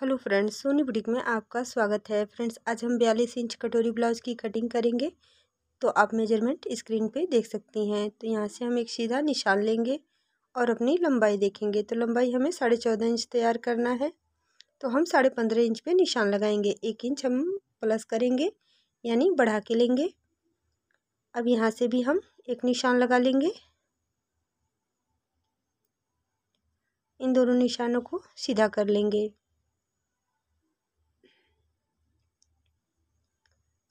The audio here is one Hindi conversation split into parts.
हेलो फ्रेंड्स सोनी बुटीक में आपका स्वागत है फ्रेंड्स आज हम बयालीस इंच कटोरी ब्लाउज की कटिंग करेंगे तो आप मेजरमेंट स्क्रीन पे देख सकती हैं तो यहाँ से हम एक सीधा निशान लेंगे और अपनी लंबाई देखेंगे तो लंबाई हमें साढ़े चौदह इंच तैयार करना है तो हम साढ़े पंद्रह इंच पे निशान लगाएंगे एक इंच हम प्लस करेंगे यानी बढ़ा के लेंगे अब यहाँ से भी हम एक निशान लगा लेंगे इन दोनों निशानों को सीधा कर लेंगे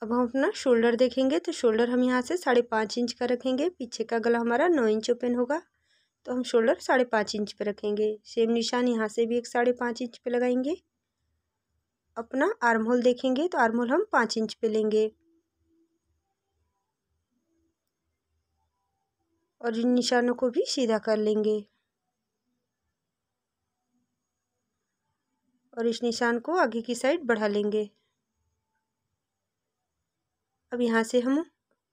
अब हम अपना शोल्डर देखेंगे तो शोल्डर हम यहाँ से साढ़े पाँच इंच का रखेंगे पीछे का गला हमारा नौ इंच ओपन होगा तो हम शोल्डर साढ़े पाँच इंच पे रखेंगे सेम निशान यहाँ से भी एक साढ़े पाँच इंच पे लगाएंगे अपना आर्म होल देखेंगे तो आर्म होल हम पाँच इंच पे लेंगे और इन निशानों को भी सीधा कर लेंगे और इस निशान को आगे की साइड बढ़ा लेंगे अब यहाँ से हम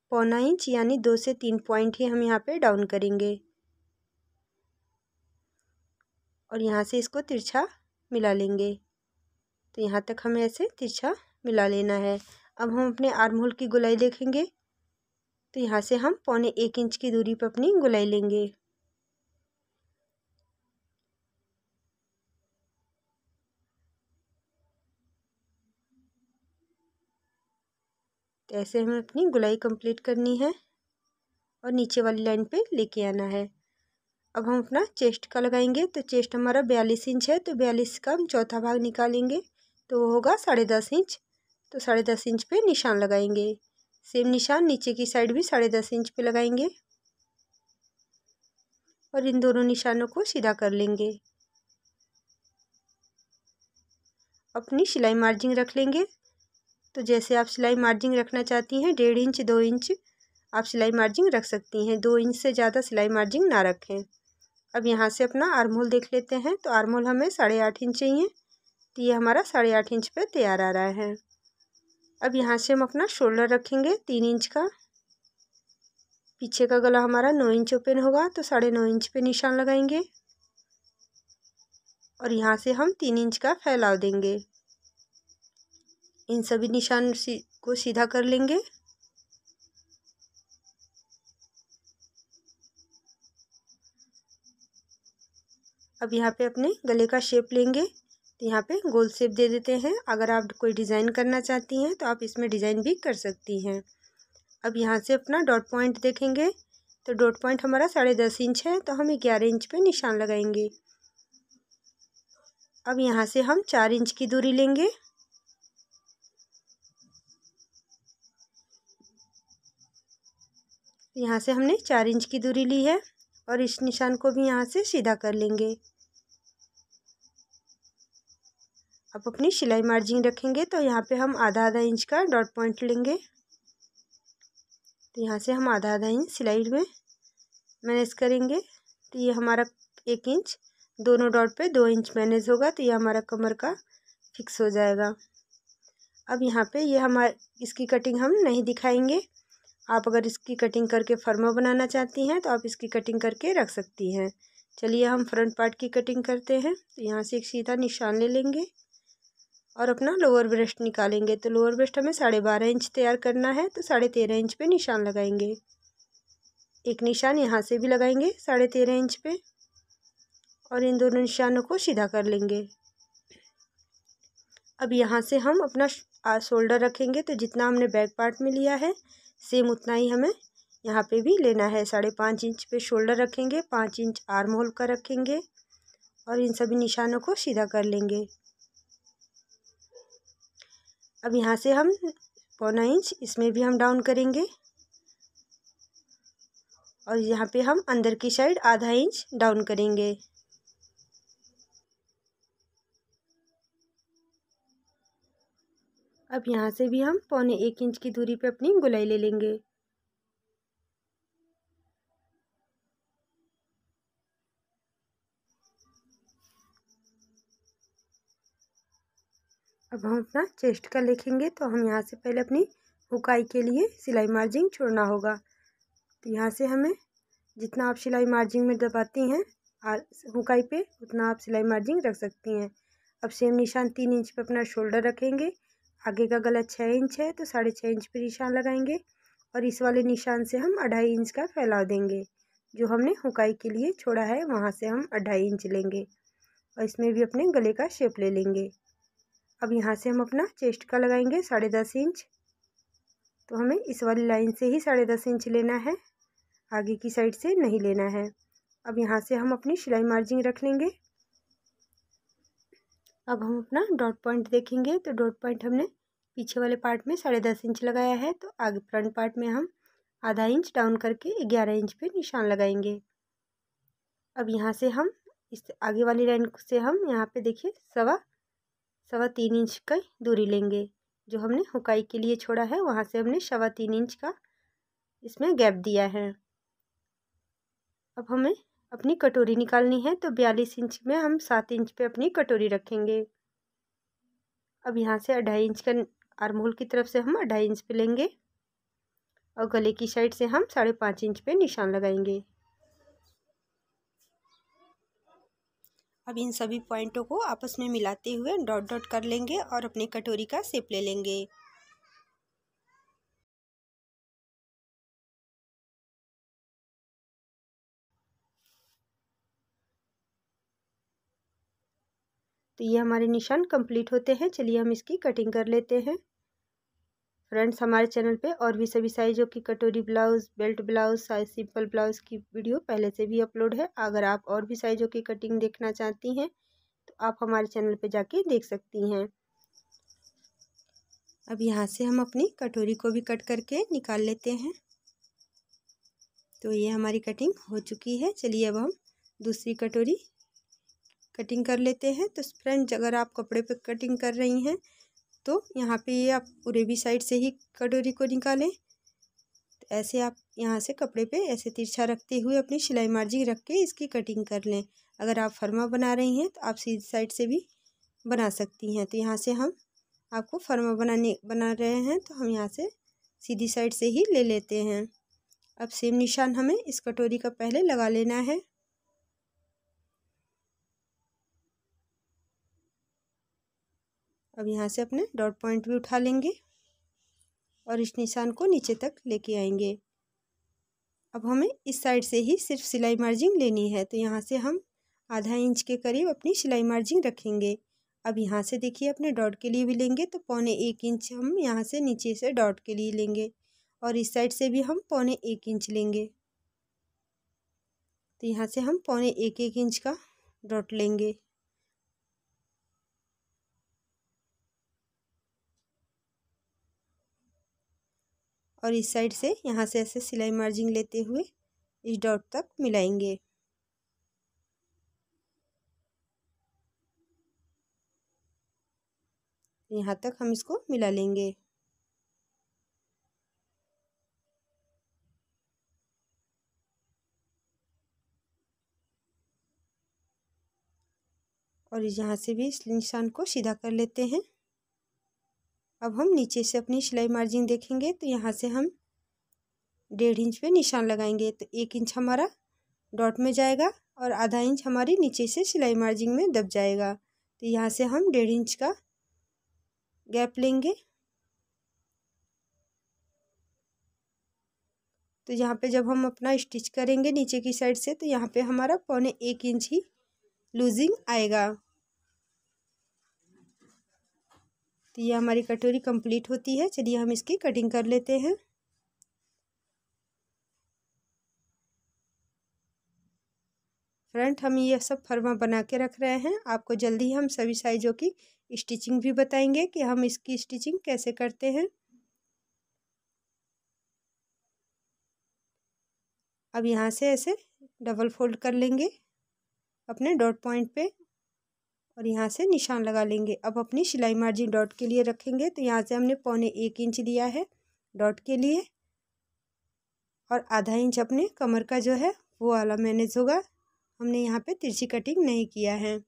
पौना इंच यानी दो से तीन पॉइंट ही हम यहाँ पे डाउन करेंगे और यहाँ से इसको तिरछा मिला लेंगे तो यहाँ तक हमें ऐसे तिरछा मिला लेना है अब हम अपने आर्म होल की गुलाई देखेंगे तो यहाँ से हम पौने एक इंच की दूरी पर अपनी गुलाई लेंगे ऐसे हमें अपनी गुलाई कंप्लीट करनी है और नीचे वाली लाइन पे लेके आना है अब हम अपना चेस्ट का लगाएंगे तो चेस्ट हमारा बयालीस इंच है तो बयालीस का हम चौथा भाग निकालेंगे तो वो होगा साढ़े दस इंच तो साढ़े दस इंच पे निशान लगाएंगे सेम निशान नीचे की साइड भी साढ़े दस इंच पे लगाएंगे और इन दोनों निशानों को सीधा कर लेंगे अपनी सिलाई मार्जिन रख लेंगे तो जैसे आप सिलाई मार्जिन रखना चाहती हैं डेढ़ इंच दो इंच आप सिलाई मार्जिन रख सकती हैं दो इंच से ज़्यादा सिलाई मार्जिन ना रखें अब यहाँ से अपना आर्मोल देख लेते हैं तो आर्मोल हमें साढ़े आठ इंच चाहिए तो ये हमारा साढ़े आठ इंच पे तैयार आ रहा है अब यहाँ से हम अपना शोल्डर रखेंगे तीन इंच का पीछे का गला हमारा नौ इंच ओपन होगा तो साढ़े नौ इंच पे निशान लगाएंगे और यहाँ से हम तीन इंच का फैलाव देंगे इन सभी निशान को सीधा कर लेंगे अब यहाँ पे अपने गले का शेप लेंगे तो यहाँ पे गोल शेप दे देते हैं अगर आप कोई डिज़ाइन करना चाहती हैं तो आप इसमें डिज़ाइन भी कर सकती हैं अब यहाँ से अपना डॉट पॉइंट देखेंगे तो डॉट पॉइंट हमारा साढ़े दस इंच है तो हम ग्यारह इंच पे निशान लगाएंगे अब यहाँ से हम चार इंच की दूरी लेंगे यहाँ से हमने चार इंच की दूरी ली है और इस निशान को भी यहाँ से सीधा कर लेंगे आप अपनी सिलाई मार्जिन रखेंगे तो यहाँ पे हम आधा आधा इंच का डॉट पॉइंट लेंगे तो यहाँ से हम आधा आधा इंच सिलाई में मैनेज करेंगे तो ये हमारा एक इंच दोनों डॉट पे दो इंच मैनेज होगा तो ये हमारा कमर का फिक्स हो जाएगा अब यहाँ पे ये हमारे इसकी कटिंग हम नहीं दिखाएंगे आप अगर इसकी कटिंग करके फर्मा बनाना चाहती हैं तो आप इसकी कटिंग करके रख सकती हैं चलिए हम फ्रंट पार्ट की कटिंग करते हैं तो यहाँ से एक सीधा निशान ले लेंगे और अपना लोअर ब्रेस्ट निकालेंगे तो लोअर ब्रेस्ट हमें साढ़े बारह इंच तैयार करना है तो साढ़े तेरह इंच पे निशान लगाएंगे एक निशान यहाँ से भी लगाएंगे साढ़े तेरह इंच पे और इन दोनों निशानों को सीधा कर लेंगे अब यहाँ से हम अपना शोल्डर रखेंगे तो जितना हमने बैक पार्ट में लिया है सेम उतना ही हमें यहाँ पे भी लेना है साढ़े पाँच इंच पे शोल्डर रखेंगे पाँच इंच आर्म होल का रखेंगे और इन सभी निशानों को सीधा कर लेंगे अब यहाँ से हम पौना इंच इसमें भी हम डाउन करेंगे और यहाँ पे हम अंदर की साइड आधा इंच डाउन करेंगे अब यहाँ से भी हम पौने एक इंच की दूरी पर अपनी गुलाई ले लेंगे अब हम अपना चेस्ट का लिखेंगे तो हम यहाँ से पहले अपनी हुकाई के लिए सिलाई मार्जिंग छोड़ना होगा तो यहाँ से हमें जितना आप सिलाई मार्जिंग में दबाती हैं और हुकाई पे उतना आप सिलाई मार्जिंग रख सकती हैं अब सेम निशान तीन इंच पे अपना शोल्डर रखेंगे आगे का गला छः इंच है तो साढ़े छः इंच पर निशान लगाएंगे और इस वाले निशान से हम अढ़ाई इंच का फैलाव देंगे जो हमने हुकाई के लिए छोड़ा है वहाँ से हम अढ़ाई इंच लेंगे और इसमें भी अपने गले का शेप ले लेंगे अब यहाँ से हम अपना चेस्ट का लगाएंगे साढ़े दस इंच तो हमें इस वाली लाइन से ही साढ़े दस इंच लेना है आगे की साइड से नहीं लेना है अब यहाँ से हम अपनी सिलाई मार्जिन रख लेंगे अब हम अपना डॉट पॉइंट देखेंगे तो डॉट पॉइंट हमने पीछे वाले पार्ट में साढ़े दस इंच लगाया है तो आगे फ्रंट पार्ट में हम आधा इंच डाउन करके ग्यारह इंच पे निशान लगाएंगे अब यहाँ से हम इस आगे वाली लाइन से हम यहाँ पे देखिए सवा सवा तीन इंच का दूरी लेंगे जो हमने हुकाई के लिए छोड़ा है वहाँ से हमने सवा तीन इंच का इसमें गैप दिया है अब हमें अपनी कटोरी निकालनी है तो बयालीस इंच में हम सात इंच पे अपनी कटोरी रखेंगे अब यहाँ से अढ़ाई इंच का आर्म होल की तरफ से हम अढ़ाई इंच पे लेंगे और गले की साइड से हम साढ़े पाँच इंच पे निशान लगाएंगे अब इन सभी पॉइंटों को आपस में मिलाते हुए डॉट डॉट कर लेंगे और अपनी कटोरी का सेप ले लेंगे तो ये हमारे निशान कंप्लीट होते हैं चलिए हम इसकी कटिंग कर लेते हैं फ्रेंड्स हमारे चैनल पे और भी सभी साइज़ों की कटोरी blouse belt blouse size simple blouse की वीडियो पहले से भी अपलोड है अगर आप और भी साइज़ों की कटिंग देखना चाहती हैं तो आप हमारे चैनल पे जाके देख सकती हैं अब यहाँ से हम अपनी कटोरी को भी कट करके निकाल लेते हैं तो ये हमारी कटिंग हो चुकी है चलिए अब हम दूसरी कटोरी कटिंग कर लेते हैं तो फ्रेंड्स अगर आप कपड़े पे कटिंग कर रही हैं तो यहाँ पे ये आप उरेबी साइड से ही कटोरी को निकालें तो ऐसे आप यहाँ से कपड़े पे ऐसे तिरछा रखते हुए अपनी सिलाई मार्जिन रख के इसकी कटिंग कर लें अगर आप फर्मा बना रही हैं तो आप सीधी साइड से भी बना सकती हैं तो यहाँ से हम आपको फर्मा बनाने बना रहे हैं तो हम यहाँ से सीधी साइड से ही ले लेते हैं अब सेम निशान हमें इस कटोरी का पहले लगा लेना है अब यहाँ से अपने डॉट पॉइंट भी उठा लेंगे और इस निशान को नीचे तक लेके आएंगे अब हमें इस साइड से ही सिर्फ सिलाई मार्जिन लेनी है तो यहाँ से हम आधा इंच के करीब अपनी सिलाई मार्जिन रखेंगे अब यहाँ से देखिए अपने डॉट के लिए भी लेंगे तो पौने एक इंच हम यहाँ से नीचे से डॉट के लिए लेंगे और इस साइड से भी हम पौने एक इंच लेंगे तो यहाँ से हम पौने एक एक इंच का डॉट लेंगे और इस साइड से यहाँ से ऐसे सिलाई मार्जिन लेते हुए इस डॉट तक मिलाएंगे यहाँ तक हम इसको मिला लेंगे और यहाँ से भी इस निशान को सीधा कर लेते हैं अब हम नीचे से अपनी सिलाई मार्जिन देखेंगे तो यहाँ से हम डेढ़ इंच पे निशान लगाएंगे तो एक इंच हमारा डॉट में जाएगा और आधा इंच हमारी नीचे से सिलाई मार्जिन में दब जाएगा तो यहाँ से हम डेढ़ इंच का गैप लेंगे तो यहाँ पे जब हम अपना स्टिच करेंगे नीचे की साइड से तो यहाँ पे हमारा पौने एक इंच ही लूजिंग आएगा तो ये हमारी कटोरी कंप्लीट होती है चलिए हम इसकी कटिंग कर लेते हैं फ्रंट हम ये सब फर्मा बना के रख रहे हैं आपको जल्दी ही हम सभी साइज़ों की स्टिचिंग भी बताएंगे कि हम इसकी स्टिचिंग कैसे करते हैं अब यहाँ से ऐसे डबल फोल्ड कर लेंगे अपने डॉट पॉइंट पे और यहाँ से निशान लगा लेंगे अब अपनी सिलाई मार्जिन डॉट के लिए रखेंगे तो यहाँ से हमने पौने एक इंच दिया है डॉट के लिए और आधा इंच अपने कमर का जो है वो वाला मैनेज होगा हमने यहाँ पे तिरछी कटिंग नहीं किया है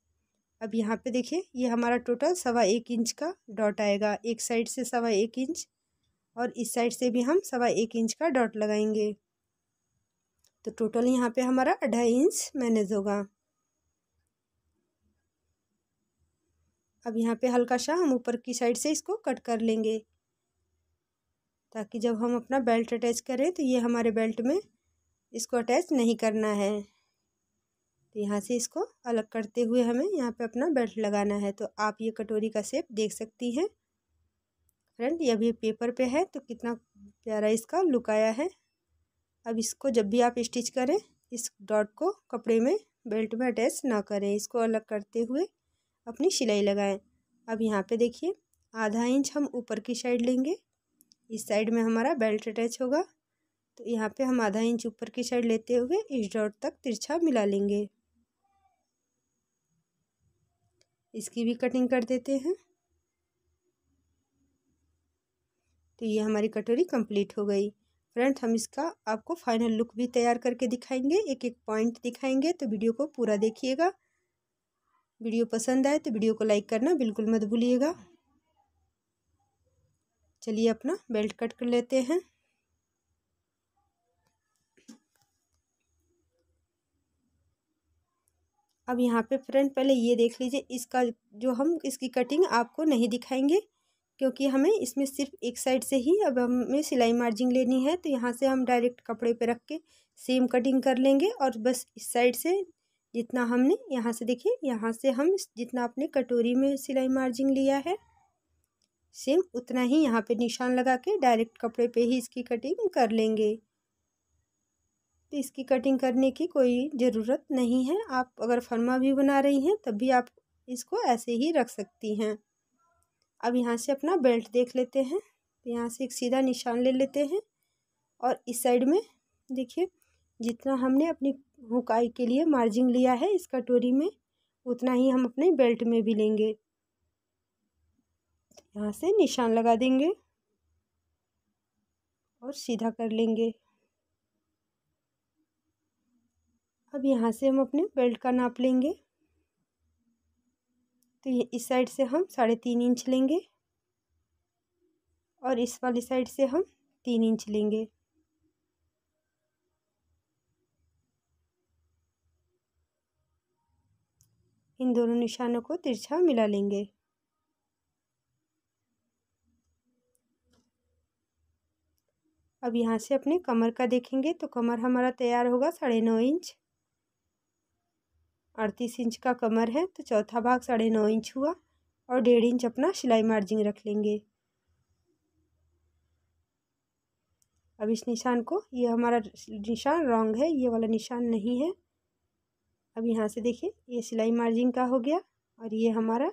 अब यहाँ पे देखिए ये हमारा टोटल सवा एक इंच का डॉट आएगा एक साइड से सवा एक इंच और इस साइड से भी हम सवा एक इंच का डॉट लगाएंगे तो टोटल यहाँ पे हमारा अढ़ाई इंच मैनेज होगा अब यहाँ पे हल्का सा हम ऊपर की साइड से इसको कट कर लेंगे ताकि जब हम अपना बेल्ट अटैच करें तो ये हमारे बेल्ट में इसको अटैच नहीं करना है तो यहाँ से इसको अलग करते हुए हमें यहाँ पे अपना बेल्ट लगाना है तो आप ये कटोरी का शेप देख सकती हैं फ्रेंड ये अभी पेपर पे है तो कितना प्यारा इसका लुक आया है अब इसको जब भी आप स्टिच करें इस डॉट को कपड़े में बेल्ट में अटैच ना करें इसको अलग करते हुए अपनी सिलाई लगाएं अब यहाँ पे देखिए आधा इंच हम ऊपर की साइड लेंगे इस साइड में हमारा बेल्ट अटैच होगा तो यहाँ पे हम आधा इंच ऊपर की साइड लेते हुए इस डॉट तक तिरछा मिला लेंगे इसकी भी कटिंग कर देते हैं तो ये हमारी कटोरी कंप्लीट हो गई फ्रेंड हम इसका आपको फाइनल लुक भी तैयार करके दिखाएंगे एक एक पॉइंट दिखाएंगे तो वीडियो को पूरा देखिएगा वीडियो पसंद आए तो वीडियो को लाइक करना बिल्कुल मत भूलिएगा चलिए अपना बेल्ट कट कर लेते हैं अब यहाँ पे फ्रेंड पहले ये देख लीजिए इसका जो हम इसकी कटिंग आपको नहीं दिखाएंगे क्योंकि हमें इसमें सिर्फ एक साइड से ही अब हमें सिलाई मार्जिन लेनी है तो यहाँ से हम डायरेक्ट कपड़े पे रख के सेम कटिंग कर लेंगे और बस इस साइड से जितना हमने यहाँ से देखिए यहाँ से हम जितना अपने कटोरी में सिलाई मार्जिन लिया है सेम उतना ही यहाँ पे निशान लगा के डायरेक्ट कपड़े पे ही इसकी कटिंग कर लेंगे तो इसकी कटिंग करने की कोई ज़रूरत नहीं है आप अगर फर्मा भी बना रही हैं तब भी आप इसको ऐसे ही रख सकती हैं अब यहाँ से अपना बेल्ट देख लेते हैं तो यहाँ से एक सीधा निशान ले लेते हैं और इस साइड में देखिए जितना हमने अपनी हुकाई के लिए मार्जिन लिया है इस कटोरी में उतना ही हम अपने बेल्ट में भी लेंगे यहाँ से निशान लगा देंगे और सीधा कर लेंगे अब यहाँ से हम अपने बेल्ट का नाप लेंगे तो ये इस साइड से हम साढ़े तीन इंच लेंगे और इस वाली साइड से हम तीन इंच लेंगे निशानों को तिरछा मिला लेंगे अब यहाँ से अपने कमर का देखेंगे तो कमर हमारा तैयार होगा साढ़े नौ इंच अड़तीस इंच का कमर है तो चौथा भाग साढ़े नौ इंच हुआ और डेढ़ इंच अपना सिलाई मार्जिन रख लेंगे अब इस निशान को ये हमारा निशान रॉन्ग है ये वाला निशान नहीं है अब यहाँ से देखिए ये सिलाई मार्जिन का हो गया और ये हमारा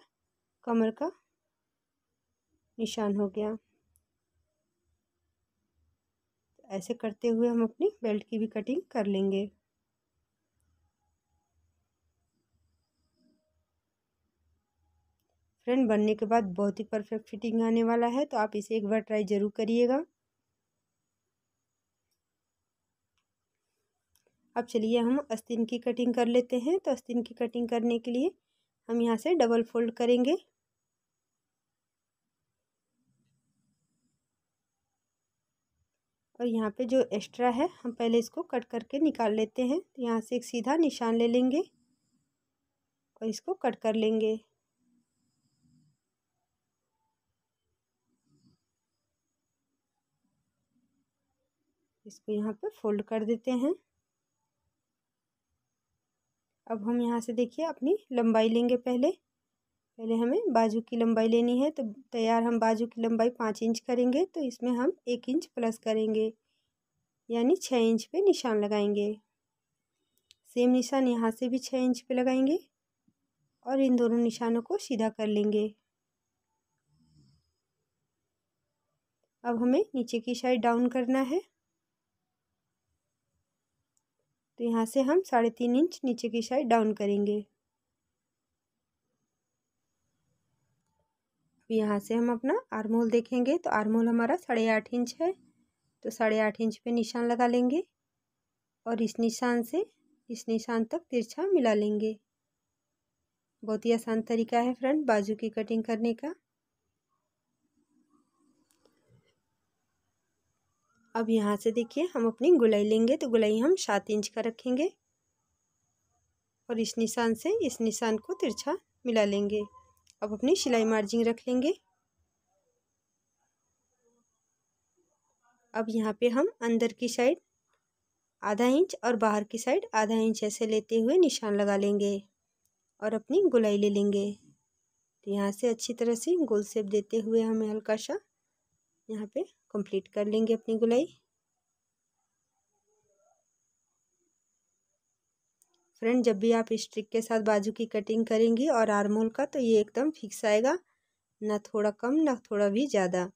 कमर का निशान हो गया ऐसे करते हुए हम अपनी बेल्ट की भी कटिंग कर लेंगे फ्रेंड बनने के बाद बहुत ही परफेक्ट फिटिंग आने वाला है तो आप इसे एक बार ट्राई ज़रूर करिएगा अब चलिए हम अस्तिन की कटिंग कर लेते हैं तो अस्तिन की कटिंग करने के लिए हम यहाँ से डबल फोल्ड करेंगे और यहाँ पे जो एक्स्ट्रा है हम पहले इसको कट करके निकाल लेते हैं तो यहाँ से एक सीधा निशान ले लेंगे और इसको कट कर लेंगे इसको यहाँ पे फोल्ड कर देते हैं अब हम यहाँ से देखिए अपनी लंबाई लेंगे पहले पहले हमें बाजू की लंबाई लेनी है तो तैयार हम बाजू की लंबाई पाँच इंच करेंगे तो इसमें हम एक इंच प्लस करेंगे यानी छः इंच पे निशान लगाएंगे सेम निशान यहाँ से भी छः इंच पे लगाएंगे और इन दोनों निशानों को सीधा कर लेंगे अब हमें नीचे की साइड डाउन करना है तो यहाँ से हम साढ़े तीन इंच नीचे की साइड डाउन करेंगे यहाँ से हम अपना आर्मोल देखेंगे तो आर्मोल हमारा साढ़े आठ इंच है तो साढ़े आठ इंच पे निशान लगा लेंगे और इस निशान से इस निशान तक तिरछा मिला लेंगे बहुत ही आसान तरीका है फ्रेंड बाजू की कटिंग करने का अब यहाँ से देखिए हम अपनी गुलाई लेंगे तो गुलाई हम सात इंच का रखेंगे और इस निशान से इस निशान को तिरछा मिला लेंगे अब अपनी सिलाई मार्जिन रख लेंगे अब यहाँ पे हम अंदर की साइड आधा इंच और बाहर की साइड आधा इंच ऐसे लेते हुए निशान लगा लेंगे और अपनी गुलाई ले लेंगे तो यहाँ से अच्छी तरह से गोल सेप देते हुए हमें हल्का सा यहाँ पे कंप्लीट कर लेंगे अपनी गुलाई फ्रेंड जब भी आप इस ट्रिक के साथ बाजू की कटिंग करेंगी और आर्मोल का तो ये एकदम फिक्स आएगा ना थोड़ा कम ना थोड़ा भी ज़्यादा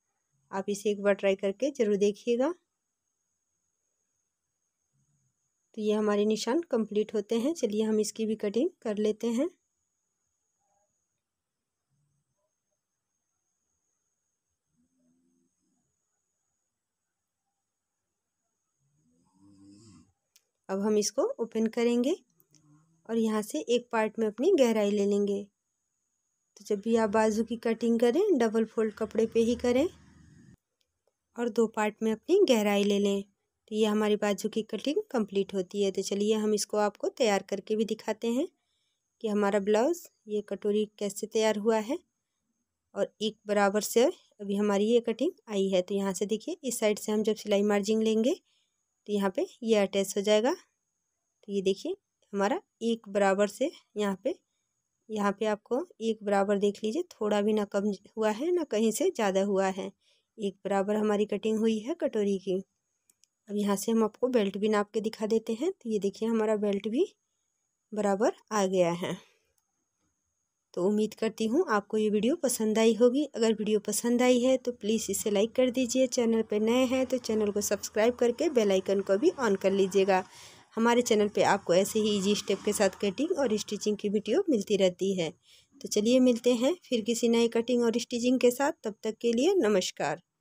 आप इसे एक बार ट्राई करके ज़रूर देखिएगा तो ये हमारे निशान कंप्लीट होते हैं चलिए हम इसकी भी कटिंग कर लेते हैं अब हम इसको ओपन करेंगे और यहाँ से एक पार्ट में अपनी गहराई ले लेंगे तो जब भी आप बाजू की कटिंग करें डबल फोल्ड कपड़े पे ही करें और दो पार्ट में अपनी गहराई ले लें तो ये हमारी बाजू की कटिंग कंप्लीट होती है तो चलिए हम इसको आपको तैयार करके भी दिखाते हैं कि हमारा ब्लाउज़ ये कटोरी कैसे तैयार हुआ है और एक बराबर से अभी हमारी ये कटिंग आई है तो यहाँ से देखिए इस साइड से हम जब सिलाई मार्जिन लेंगे तो यहाँ पे ये अटैच हो जाएगा तो ये देखिए हमारा एक बराबर से यहाँ पे यहाँ पे आपको एक बराबर देख लीजिए थोड़ा भी ना कम हुआ है ना कहीं से ज़्यादा हुआ है एक बराबर हमारी कटिंग हुई है कटोरी की अब यहाँ से हम आपको बेल्ट भी नाप के दिखा देते हैं तो ये देखिए हमारा बेल्ट भी बराबर आ गया है तो उम्मीद करती हूँ आपको ये वीडियो पसंद आई होगी अगर वीडियो पसंद आई है तो प्लीज़ इसे लाइक कर दीजिए चैनल पर नए हैं तो चैनल को सब्सक्राइब करके बेल आइकन को भी ऑन कर लीजिएगा हमारे चैनल पे आपको ऐसे ही इजी स्टेप के साथ कटिंग और स्टिचिंग की वीडियो मिलती रहती है तो चलिए मिलते हैं फिर किसी नए कटिंग और स्टिचिंग के साथ तब तक के लिए नमस्कार